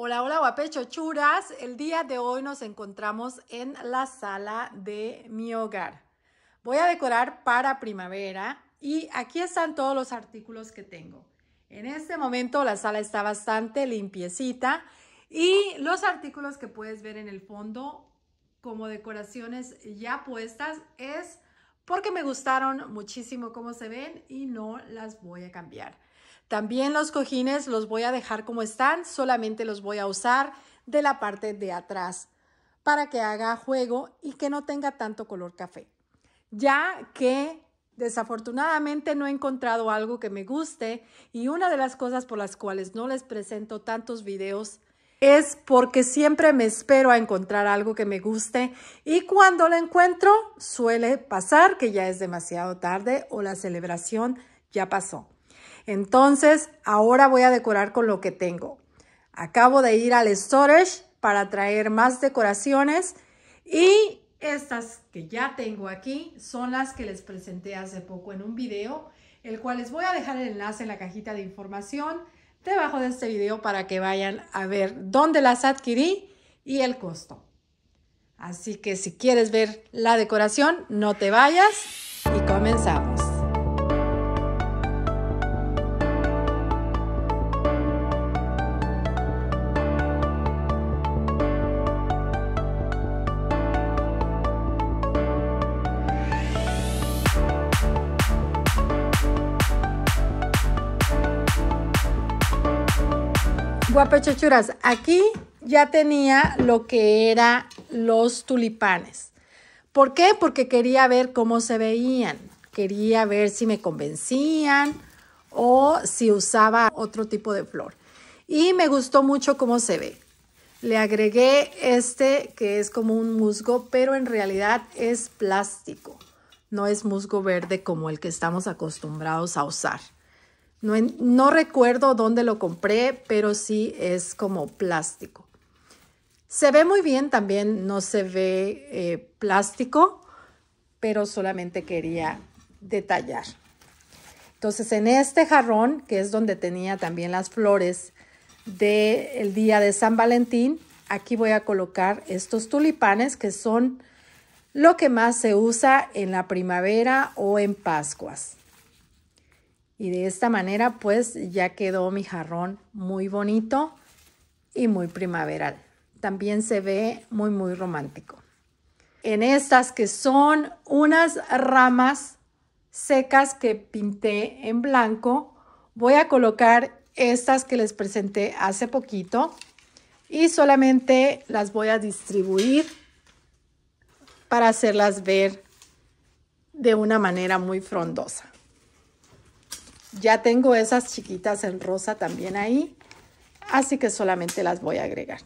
Hola, hola churas. El día de hoy nos encontramos en la sala de mi hogar. Voy a decorar para primavera y aquí están todos los artículos que tengo. En este momento la sala está bastante limpiecita y los artículos que puedes ver en el fondo como decoraciones ya puestas es porque me gustaron muchísimo cómo se ven y no las voy a cambiar. También los cojines los voy a dejar como están, solamente los voy a usar de la parte de atrás para que haga juego y que no tenga tanto color café. Ya que desafortunadamente no he encontrado algo que me guste y una de las cosas por las cuales no les presento tantos videos es porque siempre me espero a encontrar algo que me guste y cuando lo encuentro suele pasar que ya es demasiado tarde o la celebración ya pasó. Entonces, ahora voy a decorar con lo que tengo. Acabo de ir al storage para traer más decoraciones y estas que ya tengo aquí son las que les presenté hace poco en un video, el cual les voy a dejar el enlace en la cajita de información debajo de este video para que vayan a ver dónde las adquirí y el costo. Así que si quieres ver la decoración, no te vayas y comenzamos. Guapechochuras, aquí ya tenía lo que era los tulipanes. ¿Por qué? Porque quería ver cómo se veían. Quería ver si me convencían o si usaba otro tipo de flor. Y me gustó mucho cómo se ve. Le agregué este que es como un musgo, pero en realidad es plástico. No es musgo verde como el que estamos acostumbrados a usar. No, recuerdo dónde lo compré, pero sí es como plástico. Se ve muy bien también, no se ve eh, plástico, pero solamente quería detallar. Entonces, en este jarrón, que es donde tenía también las flores del día de San Valentín, aquí voy a colocar estos tulipanes que son lo que más se usa en la primavera o en Pascuas. Y de esta manera pues ya quedó mi jarrón muy bonito y muy primaveral. También se ve muy muy romántico. En estas que son unas ramas secas que pinté en blanco, voy a colocar estas que les presenté hace poquito y solamente las voy a distribuir para hacerlas ver de una manera muy frondosa. Ya tengo esas chiquitas en rosa también ahí, así que solamente las voy a agregar.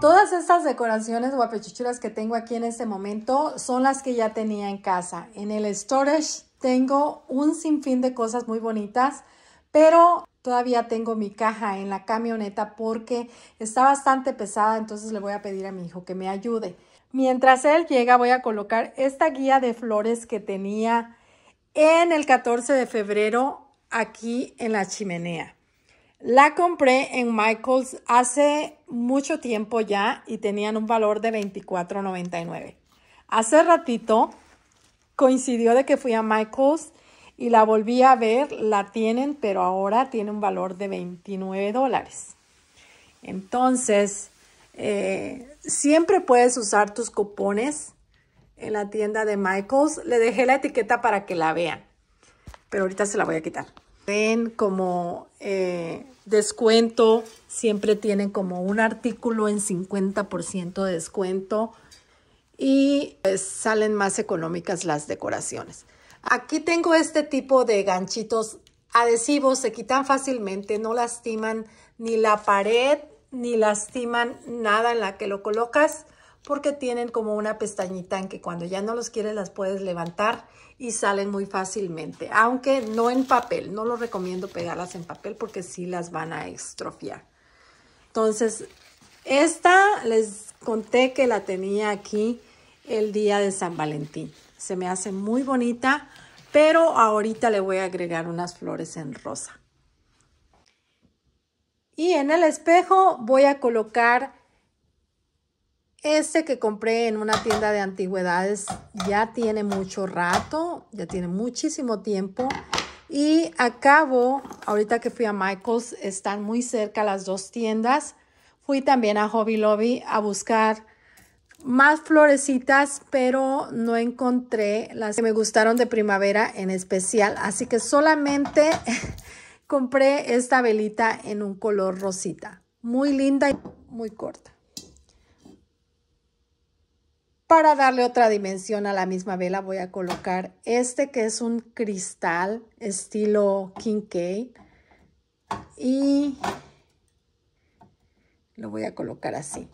Todas estas decoraciones guapechichuras que tengo aquí en este momento son las que ya tenía en casa. En el storage tengo un sinfín de cosas muy bonitas, pero todavía tengo mi caja en la camioneta porque está bastante pesada, entonces le voy a pedir a mi hijo que me ayude. Mientras él llega, voy a colocar esta guía de flores que tenía en el 14 de febrero aquí en la chimenea. La compré en Michaels hace mucho tiempo ya y tenían un valor de $24.99. Hace ratito coincidió de que fui a Michaels y la volví a ver, la tienen, pero ahora tiene un valor de $29 dólares. Entonces, eh, siempre puedes usar tus cupones en la tienda de Michaels. Le dejé la etiqueta para que la vean, pero ahorita se la voy a quitar. Ven como eh, descuento, siempre tienen como un artículo en 50% de descuento y pues, salen más económicas las decoraciones. Aquí tengo este tipo de ganchitos adhesivos, se quitan fácilmente, no lastiman ni la pared ni lastiman nada en la que lo colocas porque tienen como una pestañita en que cuando ya no los quieres las puedes levantar y salen muy fácilmente, aunque no en papel, no lo recomiendo pegarlas en papel porque sí las van a estrofiar. Entonces, esta les conté que la tenía aquí el día de San Valentín. Se me hace muy bonita, pero ahorita le voy a agregar unas flores en rosa. Y en el espejo voy a colocar este que compré en una tienda de antigüedades. Ya tiene mucho rato, ya tiene muchísimo tiempo. Y acabo, ahorita que fui a Michaels, están muy cerca las dos tiendas. Fui también a Hobby Lobby a buscar más florecitas, pero no encontré las que me gustaron de primavera en especial. Así que solamente compré esta velita en un color rosita. Muy linda y muy corta. Para darle otra dimensión a la misma vela voy a colocar este que es un cristal estilo Kincaid. Y lo voy a colocar así.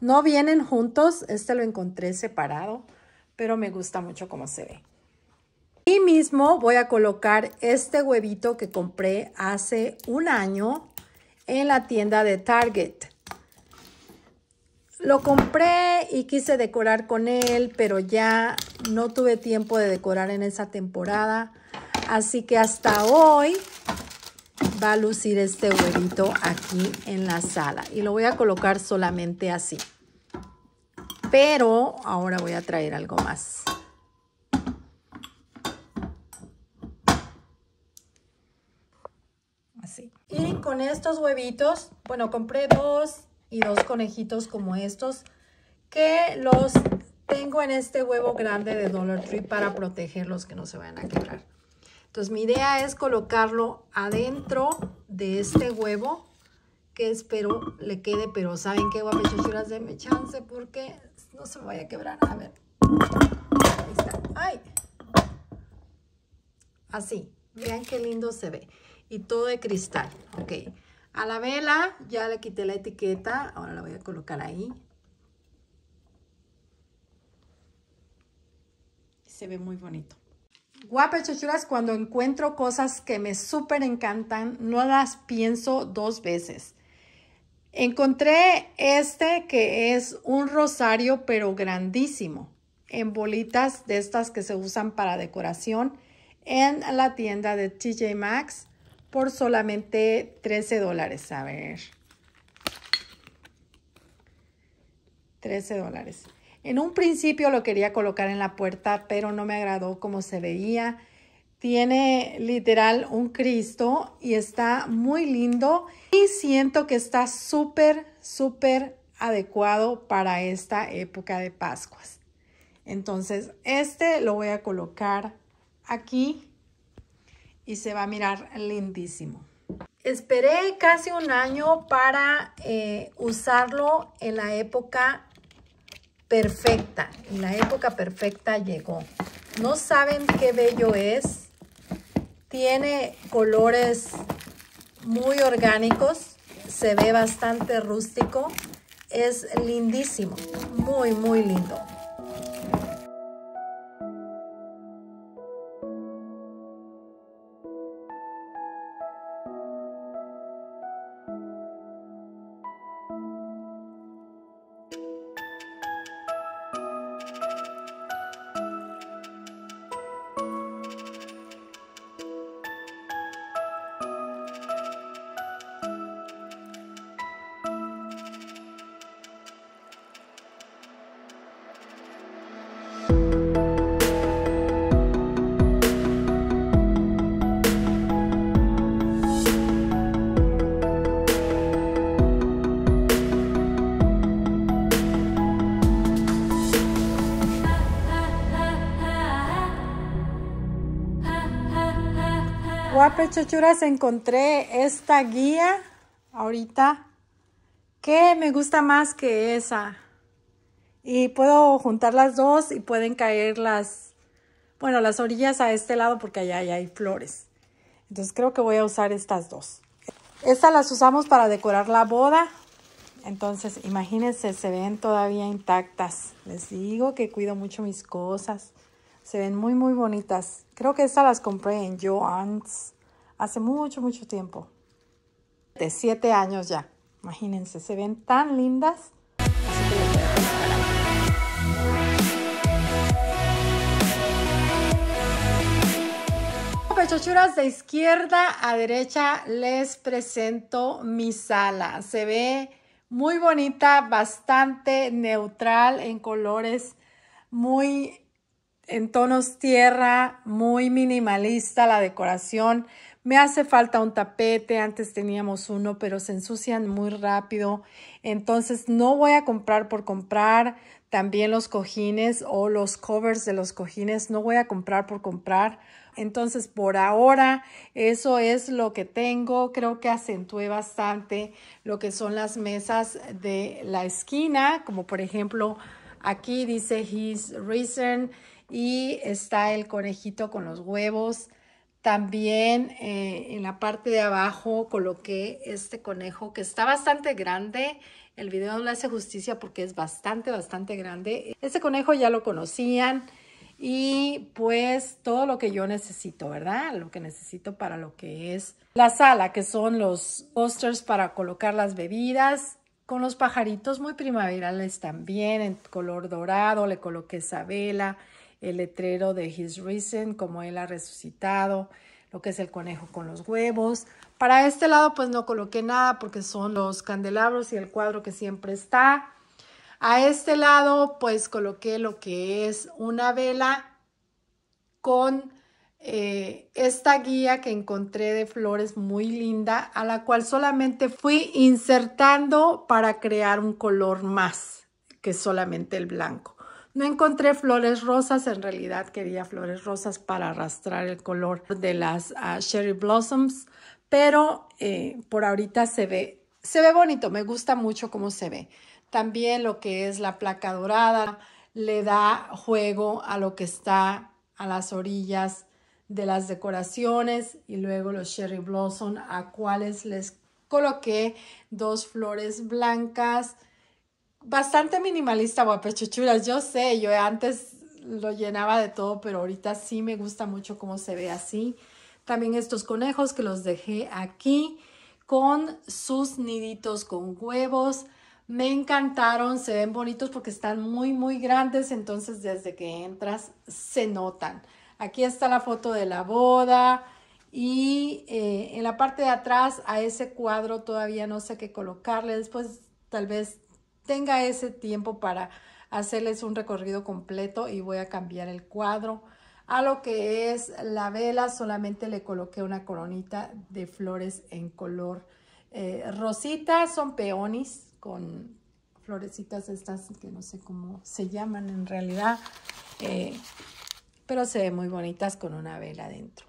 No vienen juntos, este lo encontré separado, pero me gusta mucho cómo se ve. Y mismo voy a colocar este huevito que compré hace un año en la tienda de Target. Lo compré y quise decorar con él, pero ya no tuve tiempo de decorar en esa temporada. Así que hasta hoy va a lucir este huevito aquí en la sala. Y lo voy a colocar solamente así. Pero ahora voy a traer algo más. Y con estos huevitos, bueno, compré dos y dos conejitos como estos que los tengo en este huevo grande de Dollar Tree para protegerlos que no se vayan a quebrar. Entonces mi idea es colocarlo adentro de este huevo que espero le quede, pero ¿saben qué de Denme chance porque no se vaya a quebrar. A ver. Ahí está. ¡Ay! Así. Vean qué lindo se ve y todo de cristal. Ok, a la vela ya le quité la etiqueta, ahora la voy a colocar ahí. Se ve muy bonito. Guapas chuchuras. cuando encuentro cosas que me súper encantan, no las pienso dos veces. Encontré este que es un rosario, pero grandísimo, en bolitas de estas que se usan para decoración en la tienda de TJ Maxx por solamente 13 dólares. A ver. 13 dólares. En un principio lo quería colocar en la puerta, pero no me agradó como se veía. Tiene literal un Cristo y está muy lindo. Y siento que está súper, súper adecuado para esta época de Pascuas. Entonces, este lo voy a colocar aquí y se va a mirar lindísimo. Esperé casi un año para eh, usarlo en la época perfecta. Y la época perfecta llegó. No saben qué bello es. Tiene colores muy orgánicos. Se ve bastante rústico. Es lindísimo. Muy, muy lindo. guapas Chochuras encontré esta guía ahorita que me gusta más que esa. Y puedo juntar las dos y pueden caer las, bueno, las orillas a este lado porque allá, ya hay flores. Entonces creo que voy a usar estas dos. Estas las usamos para decorar la boda. Entonces, imagínense, se ven todavía intactas. Les digo que cuido mucho mis cosas. Se ven muy, muy bonitas. Creo que estas las compré en Joann's hace mucho, mucho tiempo. De siete años ya. Imagínense, se ven tan lindas. Pechochuras de izquierda a derecha les presento mi sala. Se ve muy bonita, bastante neutral en colores muy en tonos tierra, muy minimalista la decoración. Me hace falta un tapete, antes teníamos uno, pero se ensucian muy rápido. Entonces no voy a comprar por comprar. También los cojines o los covers de los cojines no voy a comprar por comprar. Entonces por ahora eso es lo que tengo. Creo que acentué bastante lo que son las mesas de la esquina, como por ejemplo aquí dice His Reason y está el conejito con los huevos. También eh, en la parte de abajo coloqué este conejo que está bastante grande. El video no le hace justicia porque es bastante, bastante grande. Este conejo ya lo conocían y pues todo lo que yo necesito, ¿verdad? Lo que necesito para lo que es la sala, que son los posters para colocar las bebidas, con los pajaritos muy primaverales también, en color dorado, le coloqué esa vela, el letrero de His reason como Él ha resucitado, lo que es el conejo con los huevos. Para este lado pues no coloqué nada porque son los candelabros y el cuadro que siempre está. A este lado pues coloqué lo que es una vela con eh, esta guía que encontré de flores muy linda a la cual solamente fui insertando para crear un color más que solamente el blanco. No encontré flores rosas, en realidad quería flores rosas para arrastrar el color de las Sherry ah, Cherry Blossoms, pero eh, por ahorita se ve, se ve bonito, me gusta mucho cómo se ve. También lo que es la placa dorada le da juego a lo que está a las orillas de las decoraciones y luego los Cherry Blossom a cuales les coloqué dos flores blancas bastante minimalista guapechuchuras, yo sé, yo antes lo llenaba de todo, pero ahorita sí me gusta mucho cómo se ve así. También estos conejos que los dejé aquí con sus niditos con huevos. Me encantaron, se ven bonitos porque están muy, muy grandes, entonces desde que entras se notan. Aquí está la foto de la boda y eh, en la parte de atrás a ese cuadro todavía no sé qué colocarle. Después tal vez tenga ese tiempo para hacerles un recorrido completo y voy a cambiar el cuadro. A lo que es la vela solamente le coloqué una coronita de flores en color eh, rosita, son peonis con florecitas estas que no sé cómo se llaman en realidad, eh, pero se ven muy bonitas con una vela adentro.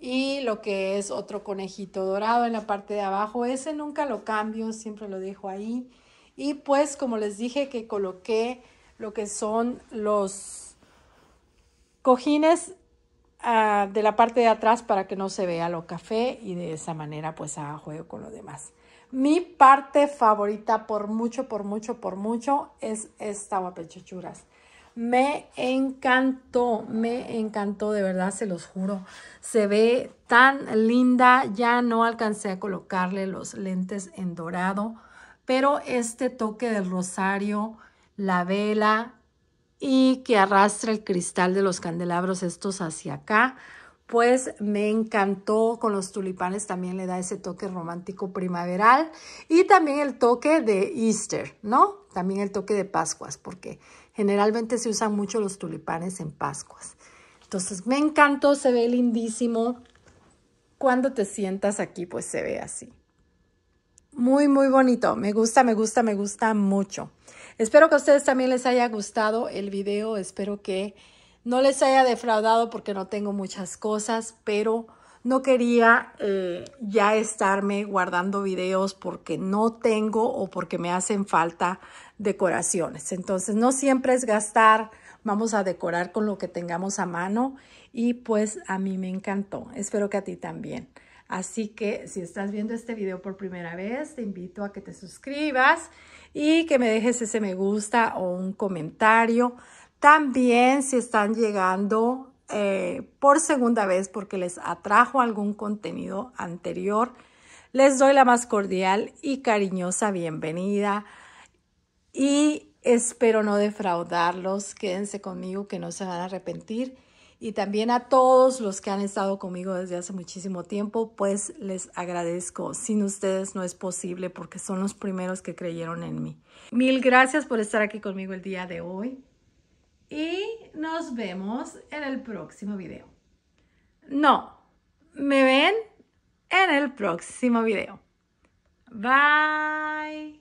Y lo que es otro conejito dorado en la parte de abajo, ese nunca lo cambio, siempre lo dejo ahí. Y pues como les dije que coloqué lo que son los cojines ah, de la parte de atrás para que no se vea lo café y de esa manera pues haga juego con lo demás. Mi parte favorita por mucho, por mucho, por mucho es esta guapechuchuras. Me encantó, me encantó, de verdad se los juro. Se ve tan linda, ya no alcancé a colocarle los lentes en dorado pero este toque del rosario, la vela y que arrastra el cristal de los candelabros estos hacia acá, pues me encantó con los tulipanes, también le da ese toque romántico primaveral y también el toque de Easter, ¿no? También el toque de Pascuas, porque generalmente se usan mucho los tulipanes en Pascuas. Entonces me encantó, se ve lindísimo. Cuando te sientas aquí, pues se ve así. Muy, muy bonito. Me gusta, me gusta, me gusta mucho. Espero que a ustedes también les haya gustado el video. Espero que no les haya defraudado porque no tengo muchas cosas, pero no quería eh, ya estarme guardando videos porque no tengo o porque me hacen falta decoraciones. Entonces, no siempre es gastar, vamos a decorar con lo que tengamos a mano y pues a mí me encantó. Espero que a ti también. Así que si estás viendo este video por primera vez, te invito a que te suscribas y que me dejes ese me gusta o un comentario. También si están llegando eh, por segunda vez porque les atrajo algún contenido anterior, les doy la más cordial y cariñosa bienvenida y espero no defraudarlos. Quédense conmigo que no se van a arrepentir y también a todos los que han estado conmigo desde hace muchísimo tiempo, pues les agradezco. Sin ustedes no es posible porque son los primeros que creyeron en mí. Mil gracias por estar aquí conmigo el día de hoy y nos vemos en el próximo video. No, me ven en el próximo video. Bye.